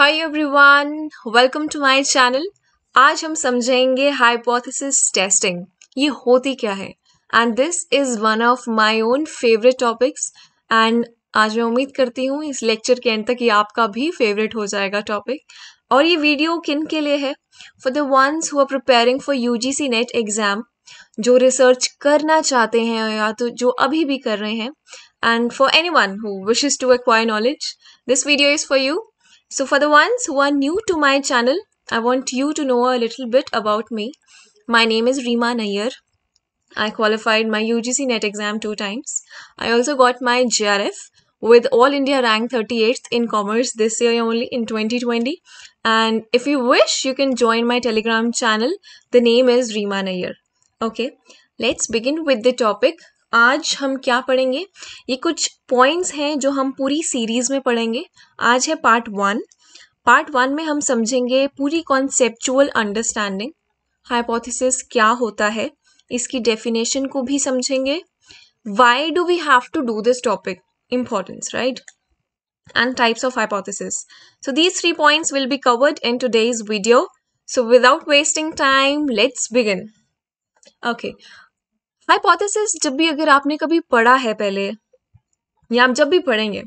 Every everyone welcome to my channel आज हम समझेंगे हाइपोथिस टेस्टिंग ये होती क्या है and this is one of my own favourite topics एंड आज मैं उम्मीद करती हूँ इस लेक्चर के एंड तक ये आपका भी फेवरेट हो जाएगा टॉपिक और ये वीडियो किन के लिए है for the ones who are preparing for U G C NET exam जो रिसर्च करना चाहते हैं या तो जो अभी भी कर रहे हैं and for anyone who wishes to acquire knowledge this video is for you So for the ones who are new to my channel, I want you to know a little bit about me. My name is Reema Nair. I qualified my UGC NET exam two times. I also got my GRF with All India rank 38th in commerce this year only in 2020. And if you wish, you can join my Telegram channel. The name is Reema Nair. Okay, let's begin with the topic आज हम क्या पढ़ेंगे ये कुछ points हैं जो हम पूरी सीरीज़ में पढ़ेंगे आज है पार्ट वन पार्ट वन में हम समझेंगे पूरी कॉन्सेप्चुअल अंडरस्टैंडिंग हाइपोथेसिस क्या होता है इसकी डेफिनेशन को भी समझेंगे why do we have to do this topic importance right and types of of so these three points will be covered in to today's video so without wasting time let's begin Okay, hypothesis जब भी अगर आपने कभी पढ़ा है पहले या आप जब भी पढ़ेंगे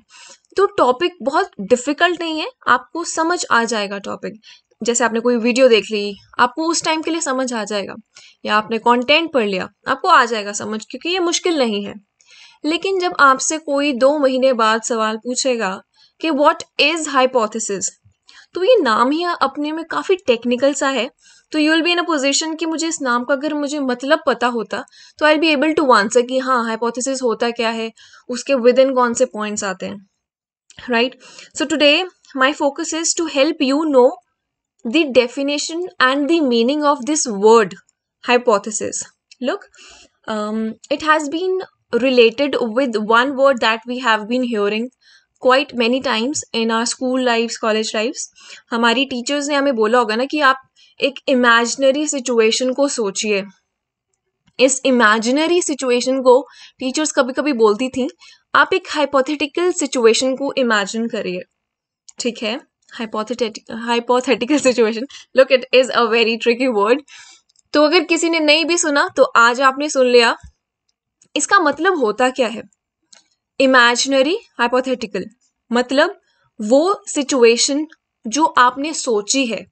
तो टॉपिक बहुत डिफिकल्ट नहीं है आपको समझ आ जाएगा टॉपिक जैसे आपने कोई वीडियो देख ली आपको उस टाइम के लिए समझ आ जाएगा या आपने कंटेंट पढ़ लिया आपको आ जाएगा समझ क्योंकि ये मुश्किल नहीं है लेकिन जब आपसे कोई दो महीने बाद सवाल पूछेगा कि व्हाट इज हाइपोथेसिस तो ये नाम ही अपने में काफ़ी टेक्निकल सा है तो you will be in a position कि मुझे इस नाम का अगर मुझे मतलब पता होता तो I be able to answer कि हाँ हाइपोथिस होता क्या है उसके विद इन कौन से पॉइंट्स आते हैं right so today my focus is to help you know the definition and the meaning of this word hypothesis look it has been related with one word that we have been hearing quite many times in our school life college lifes हमारी teachers ने हमें बोला होगा ना कि आप एक imaginary situation को सोचिए इस इमेजिनरी सिचुएशन को टीचर्स कभी कभी बोलती थी आप एक हाइपोथेटिकल सिचुएशन को इमेजिन करिए ठीक है hypothetical situation look it is a very tricky word तो अगर किसी ने नहीं भी सुना तो आज आपने सुन लिया इसका मतलब होता क्या है इमेजिनरी हाइपोथेटिकल मतलब वो सिचुएशन जो आपने सोची है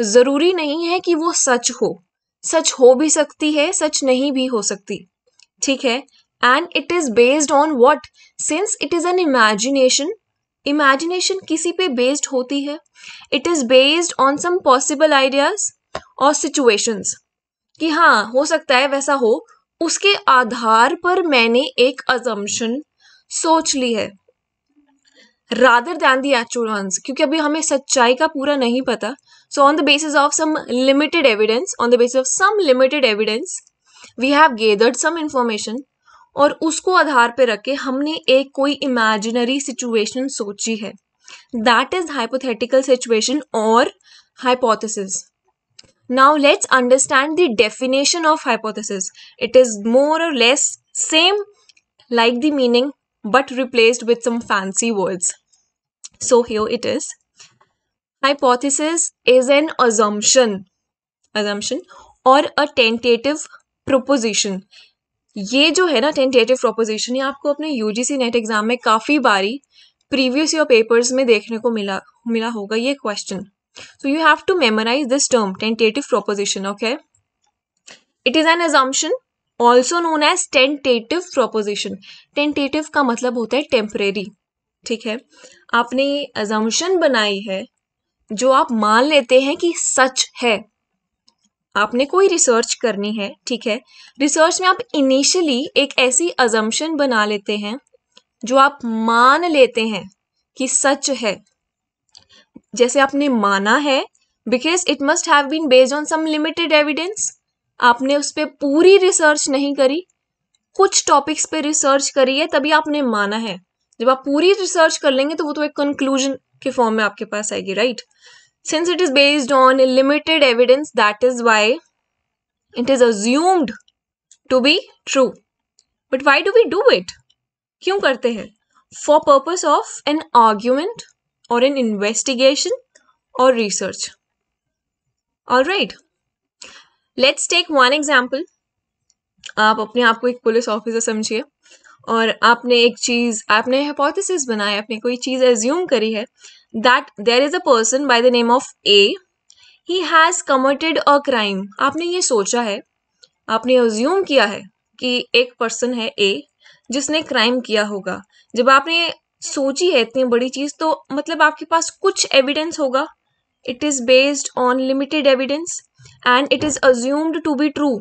ज़रूरी नहीं है कि वो सच हो सच हो भी सकती है सच नहीं भी हो सकती ठीक है and it is based on what since it is an imagination imagination किसी पे बेस्ड होती है it is based on some possible ideas और सिचुएशंस कि हाँ हो सकता है वैसा हो उसके आधार पर मैंने एक अजम्पन सोच ली है rather than the actual ones क्योंकि अभी हमें सच्चाई का पूरा नहीं पता so on the basis of some limited evidence on the basis of some limited evidence we have gathered some information और उसको आधार पर रख के हमने एक कोई इमेजिनरी सिचुएशन सोची है दैट इज हाइपोथेटिकल सिचुएशन और hypothesis now let's understand the definition of hypothesis it is more or less same like the meaning but replaced with some fancy words So here it is. Hypothesis is an assumption, assumption or a tentative proposition. ये जो है ना tentative proposition ये आपको अपने UGC net exam में काफ़ी बारी प्रीवियस ईयर पेपर्स में देखने को मिला मिला होगा ये question so you have to memorize this term tentative proposition okay it is an assumption also known as tentative proposition tentative का मतलब होता है टेम्परेरी ठीक है आपने एजम्पन बनाई है जो आप मान लेते हैं कि सच है आपने कोई रिसर्च करनी है ठीक है रिसर्च में आप इनिशियली एक ऐसी अजम्पन बना लेते हैं जो आप मान लेते हैं कि सच है जैसे आपने माना है because it must have been based on some limited evidence आपने उस पर पूरी रिसर्च नहीं करी कुछ टॉपिक्स पे रिसर्च करी है तभी आपने माना है जब आप पूरी रिसर्च कर लेंगे तो वो तो एक कंक्लूजन के फॉर्म में आपके पास आएगी right since it is based on limited evidence that is why it is assumed to be true but why do we do it क्यों करते हैं for purpose of an argument और एन इन्वेस्टिगेशन और research all right let's take one example आप अपने आप को एक पुलिस ऑफिसर समझिए और आपने एक चीज़ आपने हाइपोथेसिस बनाया आपने कोई चीज़ एज्यूम करी है that there is a person by the name of A he has committed a crime आपने ये सोचा है आपने एज्यूम किया है कि एक पर्सन है ए जिसने क्राइम किया होगा जब आपने सोची है इतनी बड़ी चीज़ तो मतलब आपके पास कुछ एविडेंस होगा it is based on limited evidence and it is assumed to be true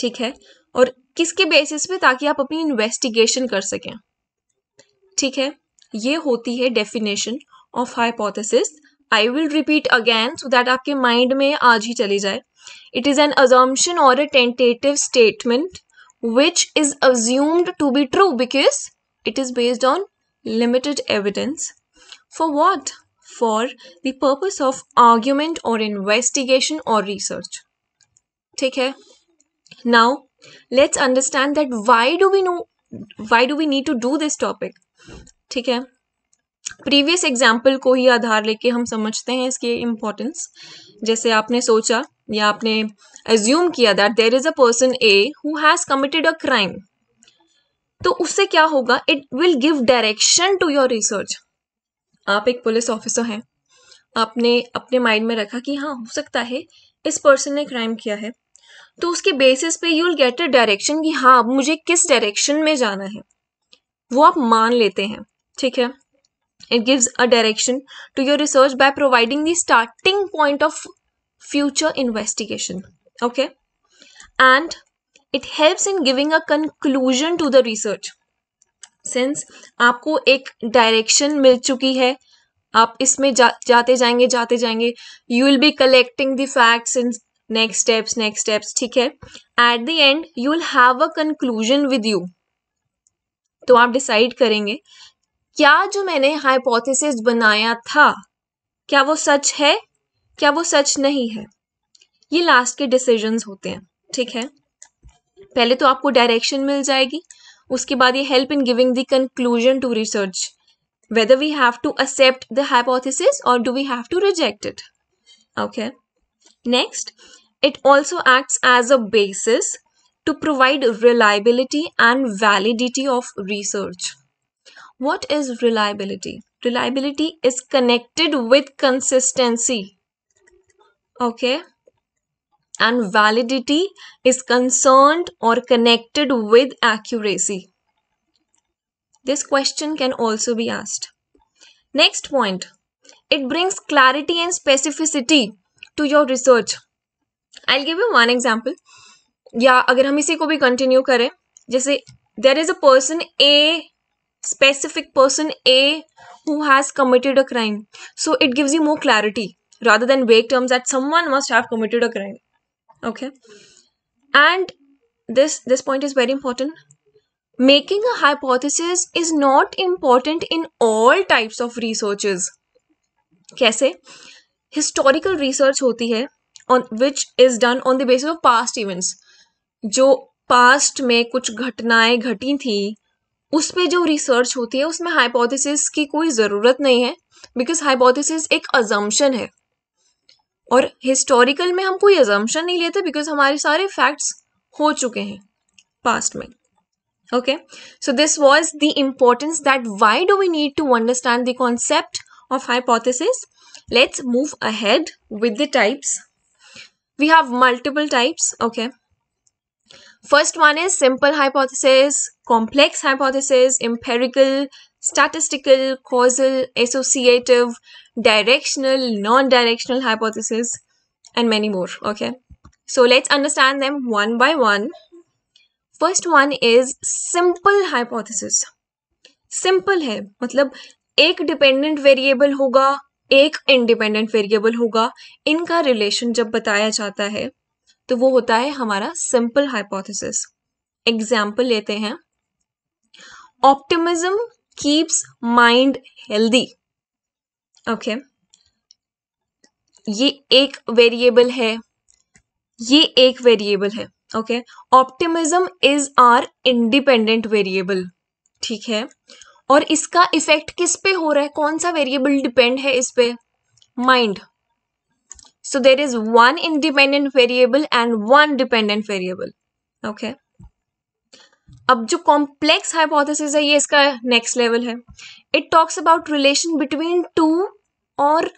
ठीक है और किसके बेसिस पे ताकि आप अपनी इन्वेस्टिगेशन कर सकें ठीक है ये होती है definition of hypothesis I will repeat again so that आपके माइंड में आज ही चली जाए इट इज़ एन अजम्पन और a tentative statement which is assumed to be true because it is based on limited evidence for what for the purpose of argument और investigation और research ठीक है now let's understand that why do we know why do we need to do this topic ठीक है previous example को ही आधार लेके हम समझते हैं इसकी इम्पोर्टेंस जैसे आपने सोचा या आपने एज्यूम किया that there is a person A who has committed a crime तो उससे क्या होगा it will give direction to your research आप एक पुलिस ऑफिसर हैं आपने अपने माइंड में रखा कि हाँ हो सकता है इस पर्सन ने क्राइम किया है तो उसके बेसिस पे you will get a direction कि हाँ अब मुझे किस डायरेक्शन में जाना है वो आप मान लेते हैं ठीक है it gives a direction to your research by providing the starting point of future investigation okay and it helps in giving a conclusion to the research since आपको एक डायरेक्शन मिल चुकी है आप इसमें जा, जाते जाएंगे जाते जाएंगे you will be collecting the facts next steps next steps ठीक है at the end you will have a conclusion with you तो आप डिसाइड करेंगे क्या जो मैंने हाइपोथेसिस बनाया था क्या वो सच है क्या वो सच नहीं है ये लास्ट के डिसीजंस होते हैं ठीक है पहले तो आपको डायरेक्शन मिल जाएगी उसके बाद ये help in giving the conclusion to research whether we have to accept the hypothesis और do we have to reject it okay next It also acts as a basis to provide reliability and validity of research. What is reliability? Reliability is connected with consistency. Okay. And validity is concerned or connected with accuracy. This question can also be asked. Next point. It brings clarity and specificity to your research. I give you one example या अगर हम इसी को भी continue करें जैसे there is a person A specific person A who has committed a crime. So it gives you more clarity rather than vague terms that someone must have committed a crime. Okay. And this this point is very important. Making a hypothesis is not important in all types of researches. कैसे historical research होती है on which is done on the basis of past events जो past में कुछ घटनाएं घटी थी उस पर जो रिसर्च होती है उसमें हाइपोथेसिस की कोई ज़रूरत नहीं है बिकॉज हाइपोथेसिस एक अजम्पन है और हिस्टोरिकल में हम कोई अजम्पन नहीं लेते बिकॉज हमारे सारे फैक्ट्स हो चुके हैं पास्ट में okay so this was the importance that why do we need to understand the concept of hypothesis let's move ahead with the types we have multiple types okay first one is simple hypothesis complex hypothesis empirical statistical causal associative directional non-directional hypothesis and many more okay so let's understand them one by one first one is simple hypothesis simple है मतलब एक dependent variable होगा एक independent variable होगा इनका relation जब बताया जाता है तो वो होता है हमारा सिंपल हाइपोथेसिस एग्जाम्पल लेते हैं optimism keeps mind healthy okay ये एक वेरिएबल है ये एक वेरिएबल है okay optimism is our independent variable ठीक है और इसका इफेक्ट किस पे हो रहा है कौन सा वेरिएबल डिपेंड है इस पे mind so there is one independent variable and one dependent variable okay अब जो कॉम्प्लेक्स हाइपोथेसिस है ये इसका नेक्स्ट लेवल है it talks about relation between two और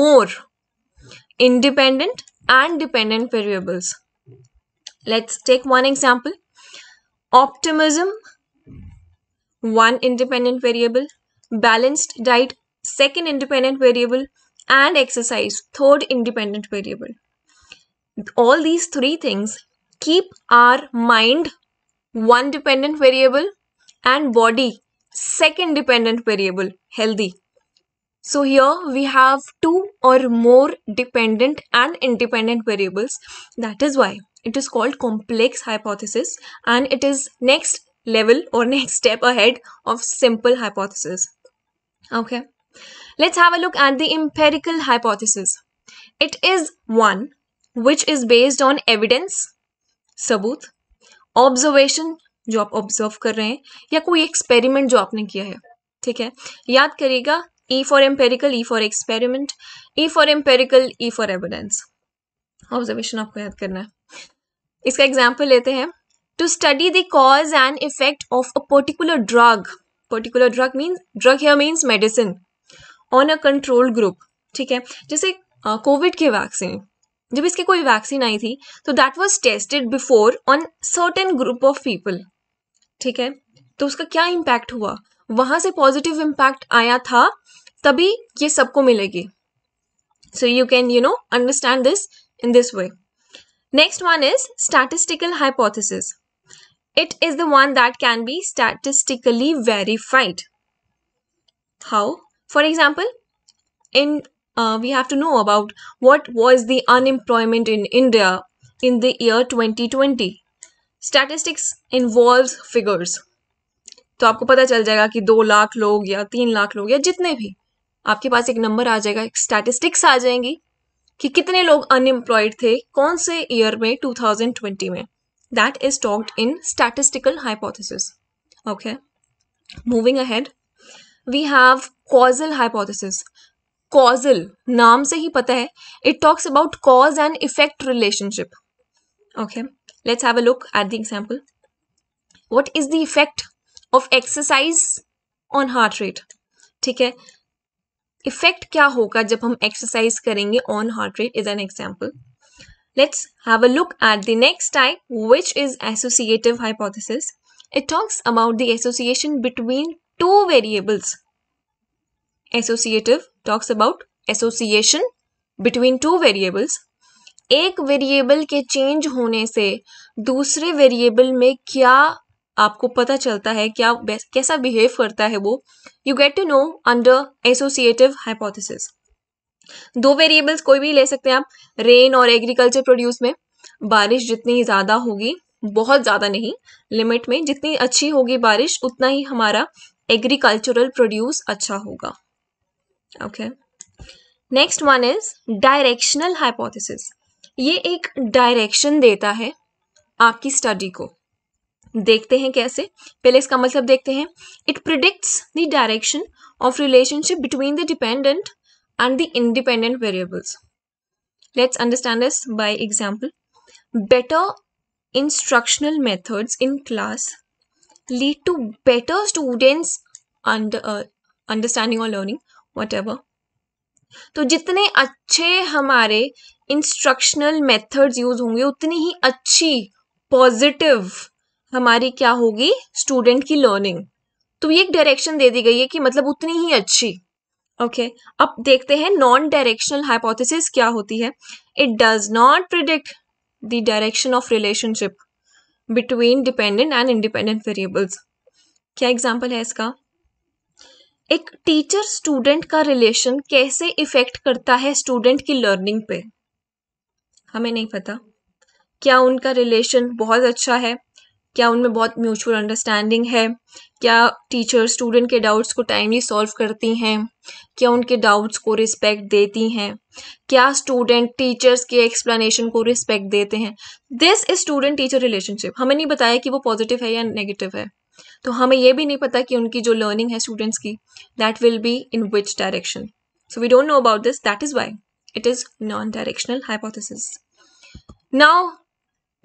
more independent and dependent variables let's take one example optimism one independent variable, balanced diet, second independent variable, and exercise, third independent variable. All these three things keep our mind one dependent variable and body second dependent variable healthy. So here we have two or more dependent and independent variables. That is why it is called complex hypothesis and it is next level or next step ahead of simple hypothesis. Okay, let's have a look at the empirical hypothesis. It is one which is based on evidence, saboot observation जो आप observe कर रहे हैं या कोई experiment जो आपने किया है ठीक है याद करिएगा E for empirical, E for experiment, E for empirical, E for evidence. Observation आपको याद करना है इसका एग्जाम्पल लेते हैं to study the cause and effect of a particular drug particular drug means drug here means medicine on a control group ठीक है जैसे कोविड uh, के वैक्सीन जब इसकी कोई वैक्सीन आई थी तो that was tested before on certain group of people ठीक है तो उसका क्या इम्पैक्ट हुआ वहां से पॉजिटिव इम्पैक्ट आया था तभी ये सबको मिलेगी so you can you know understand this in this way next one is statistical hypothesis It is the one that can be statistically verified. How? For example, in uh, we have to know about what was the unemployment in India in the year 2020. Statistics involve figures तो आपको पता चल जाएगा कि दो लाख लोग या तीन लाख लोग या जितने भी आपके पास एक नंबर आ जाएगा एक स्टैटिस्टिक्स आ जाएंगी कि कितने लोग अनएम्प्लॉयड थे कौन से ईयर में 2020 में that is talked in statistical hypothesis. Okay, moving ahead, we have causal hypothesis. Causal naam se hi pata hai it talks about cause and effect relationship. Okay, let's have a look at the example. What is the effect of exercise on heart rate? theek hai effect क्या होगा जब हम exercise करेंगे on heart rate is an example Let's have a look at the next type which is associative hypothesis. It talks about the association between two variables. Associative talks about association between two variables. एक variable के change होने से दूसरे variable में क्या आपको पता चलता है क्या कैसा बिहेव करता है वो you get to know under associative hypothesis दो वेरिएबल्स कोई भी ले सकते हैं आप रेन और एग्रीकल्चर प्रोड्यूस में बारिश जितनी ज़्यादा होगी बहुत ज़्यादा नहीं लिमिट में जितनी अच्छी होगी बारिश उतना ही हमारा एग्रीकल्चरल प्रोड्यूस अच्छा होगा okay next one is directional hypothesis ये एक डायरेक्शन देता है आपकी स्टडी को देखते हैं कैसे पहले इसका मतलब देखते हैं it predicts the direction of relationship between the dependent and the independent variables. Let's understand this by example. Better instructional methods in class lead to better students under uh, understanding or learning whatever तो जितने अच्छे हमारे instructional methods use होंगे उतनी ही अच्छी positive हमारी क्या होगी स्टूडेंट की लर्निंग तो ये एक डायरेक्शन दे दी गई है कि मतलब उतनी ही अच्छी ओके okay. अब देखते हैं नॉन डायरेक्शनल हाइपोथेसिस क्या होती है it does not predict the direction of relationship between dependent and independent variables क्या एग्जाम्पल है इसका एक टीचर स्टूडेंट का रिलेशन कैसे इफेक्ट करता है स्टूडेंट की लर्निंग पे हमें नहीं पता क्या उनका रिलेशन बहुत अच्छा है क्या उनमें बहुत म्यूचुअल अंडरस्टैंडिंग है क्या टीचर स्टूडेंट के डाउट्स को टाइमली सॉल्व करती हैं क्या उनके डाउट्स को रिस्पेक्ट देती हैं क्या स्टूडेंट टीचर्स के एक्सप्लेनेशन को रिस्पेक्ट देते हैं this is student teacher relationship हमें नहीं बताया कि वो पॉजिटिव है या नेगेटिव है तो हमें ये भी नहीं पता कि उनकी जो लर्निंग है स्टूडेंट्स की that will be in which direction so we don't know about this that is why it is non directional hypothesis now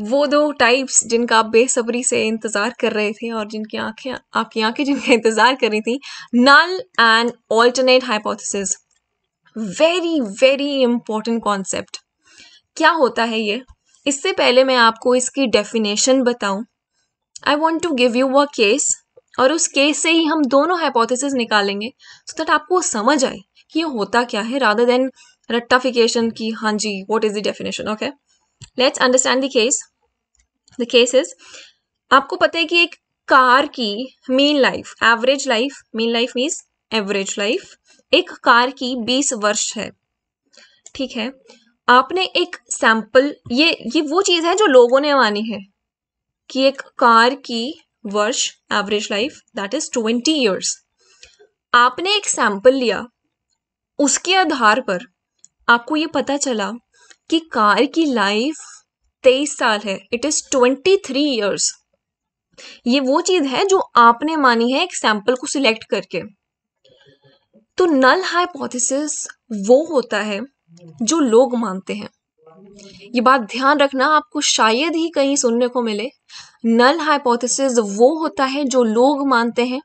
वो दो टाइप्स जिनका आप बेसब्री से इंतज़ार कर रहे थे और जिनकी आंखें आपकी आंखें जिनका इंतज़ार कर रही थी null and alternate hypothesis very very important concept क्या होता है ये इससे पहले मैं आपको इसकी डेफिनेशन बताऊं I want to give you a case और उस केस से ही हम दोनों हाइपोथेसिस निकालेंगे सो so दैट आपको समझ आए कि ये होता क्या है राधर देन रट्टाफिकेशन की हाँ जी what is the definition okay let's understand the case the case is आपको पता है कि एक कार की mean life average life mean life means average life एक कार की बीस वर्ष है ठीक है आपने एक सैंपल ये ये वो चीज़ है जो लोगों ने मानी है कि एक कार की वर्ष average life that is twenty years आपने एक सैंपल लिया उसके आधार पर आपको ये पता चला कि कार की लाइफ तेईस साल है it is twenty three years ये वो चीज़ है जो आपने मानी है एक सैंपल को सिलेक्ट करके तो नल हाइपोथेसिस वो होता है जो लोग मानते हैं ये बात ध्यान रखना आपको शायद ही कहीं सुनने को मिले नल हाइपोथेसिस वो होता है जो लोग मानते हैं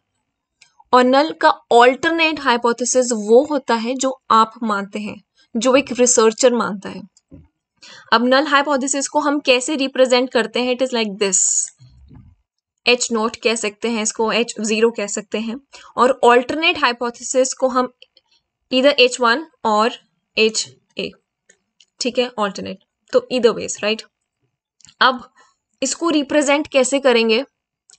और नल का ऑल्टरनेट हाइपोथेसिस वो होता है जो आप मानते हैं जो एक रिसर्चर मानता है अब नल हाइपोथेसिस को हम कैसे रिप्रेजेंट करते हैं it is like this H nought कह सकते हैं इसको एच ज़ीरो कह सकते हैं और ऑल्टरनेट हाइपोथेसिस को हम इधर एच वन और एच ए ठीक है ऑल्टरनेट तो इधर वेज राइट अब इसको रिप्रेजेंट कैसे करेंगे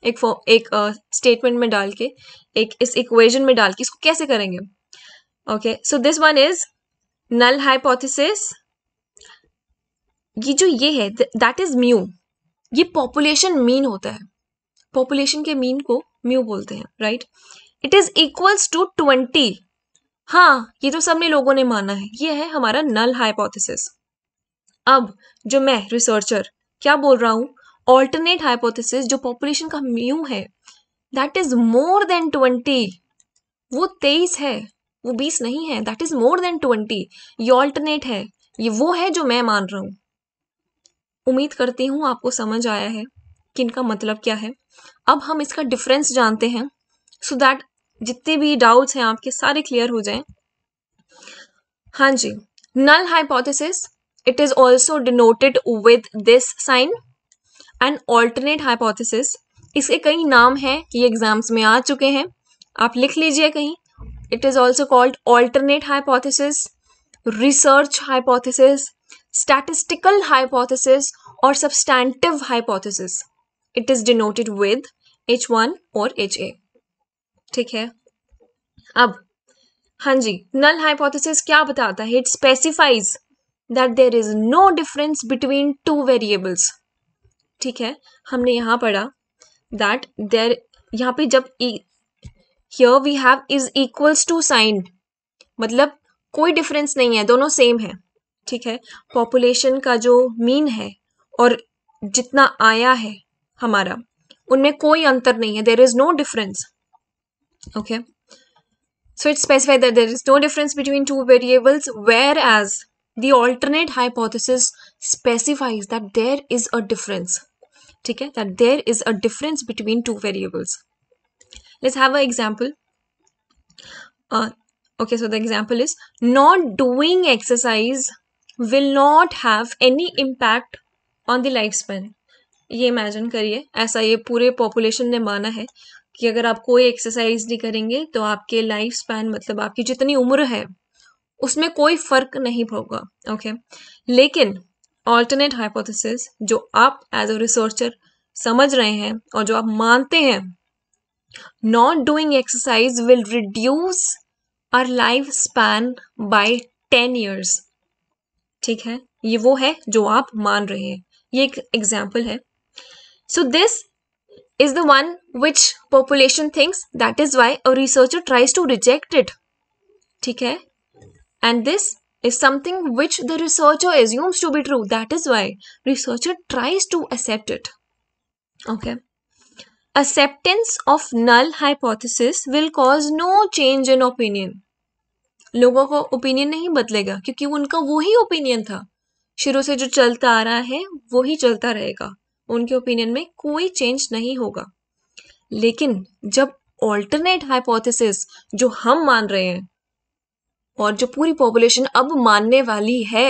एक एक स्टेटमेंट uh, में डाल के एक इस इक्वेशन में डाल के इसको कैसे करेंगे okay so this one is null hypothesis ये जो ये है दैट इज म्यू ये पॉपुलेशन मीन होता है पॉपुलेशन के मीन को म्यू बोलते हैं right it is equals to twenty हाँ ये तो सबने लोगों ने माना है ये है हमारा नल हाइपोथेसिस अब जो मैं रिसर्चर क्या बोल रहा हूँ ऑल्टरनेट हाइपोथेसिस जो पॉपुलेशन का म्यू है that is more than twenty वो तेईस है वो बीस नहीं है that is more than twenty ये ऑल्टरनेट है ये वो है जो मैं मान रहा हूँ उम्मीद करती हूँ आपको समझ आया है कि इनका मतलब क्या है अब हम इसका डिफरेंस जानते हैं सो दैट जितने भी डाउट्स हैं आपके सारे क्लियर हो जाएं हाँ जी null hypothesis it is also denoted with this sign and alternate hypothesis इसके कई नाम हैं ये एग्जाम्स में आ चुके हैं आप लिख लीजिए कहीं it is also called alternate hypothesis research hypothesis statistical hypothesis or substantive hypothesis. It is denoted with H1 और HA. ठीक है अब हाँ जी नल हाइपोथेसिस क्या बताता है it specifies that there is no difference between two variables ठीक है हमने यहाँ पढ़ा दैट देर यहाँ पे जब here we have is equals to sign मतलब कोई डिफरेंस नहीं है दोनों सेम है ठीक है पॉपुलेशन का जो मीन है और जितना आया है हमारा उनमें कोई अंतर नहीं है there is no difference okay so it's specified that there is no difference between two variables whereas the alternate hypothesis specifies that there is a difference ठीक है that there is a difference between two variables let's have a example okay so the example is not doing exercise will not have any impact on the life span ये imagine करिए ऐसा ये पूरे population ने माना है कि अगर आप कोई एक्सरसाइज नहीं करेंगे तो आपके लाइफ स्पैन मतलब आपकी जितनी उम्र है उसमें कोई फर्क नहीं होगा ओके लेकिन ऑल्टरनेट हाइपोथेसिस जो आप एज अ रिसर्चर समझ रहे हैं और जो आप मानते हैं not doing exercise will reduce our life span by ten years ठीक है ये वो है जो आप मान रहे हैं ये एक एग्जाम्पल है so this is the one which population things that is why a researcher tries to reject it ठीक है and this is something which the researcher assumes to be true that is why researcher tries to accept it okay acceptance of null hypothesis will cause no change in opinion लोगों का opinion नहीं बदलेगा क्योंकि उनका वो ही opinion था शुरू से जो चलता आ रहा है वो ही चलता रहेगा उनके ओपिनियन में कोई चेंज नहीं होगा लेकिन जब ऑल्टरनेट हाइपोथेसिस जो हम मान रहे हैं और जो पूरी पॉपुलेशन अब मानने वाली है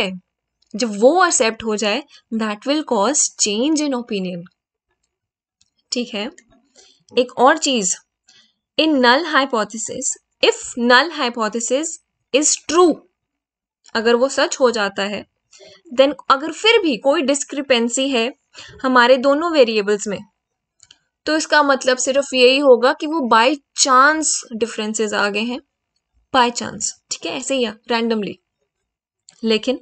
जब वो एक्सेप्ट हो जाए that will cause change in opinion ठीक है एक और चीज in null hypothesis if null hypothesis is true अगर वो सच हो जाता है देन अगर फिर भी कोई डिस्क्रिपेंसी है हमारे दोनों वेरिएबल्स में तो इसका मतलब सिर्फ यही होगा कि वो बाय चांस डिफरेंसेस आ गए हैं बाय चांस ठीक है ऐसे ही रैंडमली लेकिन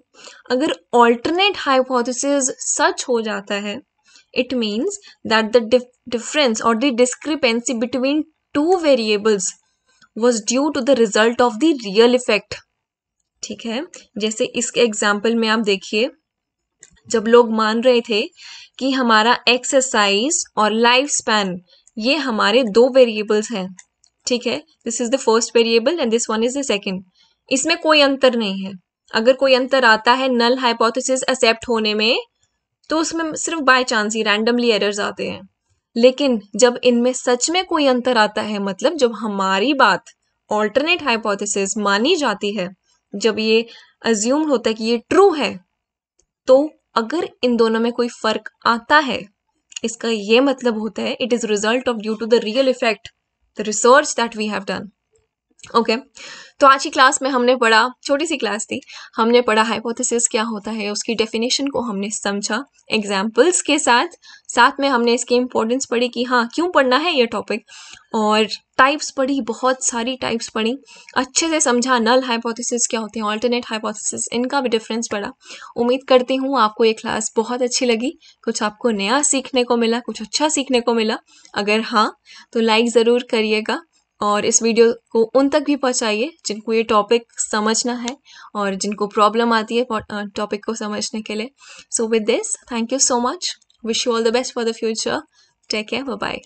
अगर ऑल्टरनेट हाइपोथेसिस सच हो जाता है it means that the difference और the discrepancy between two variables was due to the result of the real effect ठीक है जैसे इसके एग्जाम्पल में आप देखिए जब लोग मान रहे थे कि हमारा एक्सरसाइज और लाइफ स्पैन ये हमारे दो वेरिएबल्स हैं ठीक है this is the first variable and this one is the second इसमें कोई अंतर नहीं है अगर कोई अंतर आता है नल हाइपोथेसिस एक्सेप्ट होने में तो उसमें सिर्फ बाय चांस ही रैंडमली एरर्स आते हैं लेकिन जब इनमें सच में कोई अंतर आता है मतलब जब हमारी बात ऑल्टरनेट हाइपोथेसिस मानी जाती है जब ये अज्यूम होता है कि ये ट्रू है तो अगर इन दोनों में कोई फर्क आता है इसका ये मतलब होता है it is result of due to the real effect the research that we have done okay okay. तो आज की क्लास में हमने पढ़ा छोटी सी क्लास थी हमने पढ़ा हाइपोथेसिस क्या होता है उसकी डेफिनेशन को हमने समझा एग्जाम्पल्स के साथ साथ में हमने इसकी इम्पोर्टेंस पढ़ी कि हाँ क्यों पढ़ना है ये टॉपिक और टाइप्स पढ़ी बहुत सारी टाइप्स पढ़ी अच्छे से समझा नल हाइपोथेसिस क्या होते हैं ऑल्टरनेट हाइपोथेसिस इनका भी डिफरेंस पढ़ा उम्मीद करती हूँ आपको ये क्लास बहुत अच्छी लगी कुछ आपको नया सीखने को मिला कुछ अच्छा सीखने को मिला अगर हाँ तो लाइक ज़रूर करिएगा और इस वीडियो को उन तक भी पहुंचाइए जिनको ये टॉपिक समझना है और जिनको प्रॉब्लम आती है टॉपिक को समझने के लिए so with this thank you so much wish you all the best for the future take care bye